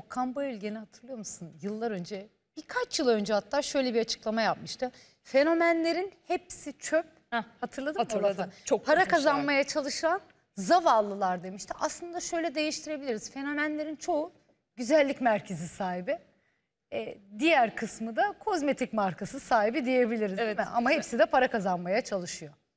Okan Bayülgen'i hatırlıyor musun? Yıllar önce, birkaç yıl önce hatta şöyle bir açıklama yapmıştı. Fenomenlerin hepsi çöp. Heh, Hatırladın hatırladım. mı? Hatırladım. Çok Para kazanmaya çalışan zavallılar demişti. Aslında şöyle değiştirebiliriz. Fenomenlerin çoğu güzellik merkezi sahibi. E, diğer kısmı da kozmetik markası sahibi diyebiliriz. Evet. Ama hepsi de para kazanmaya çalışıyor.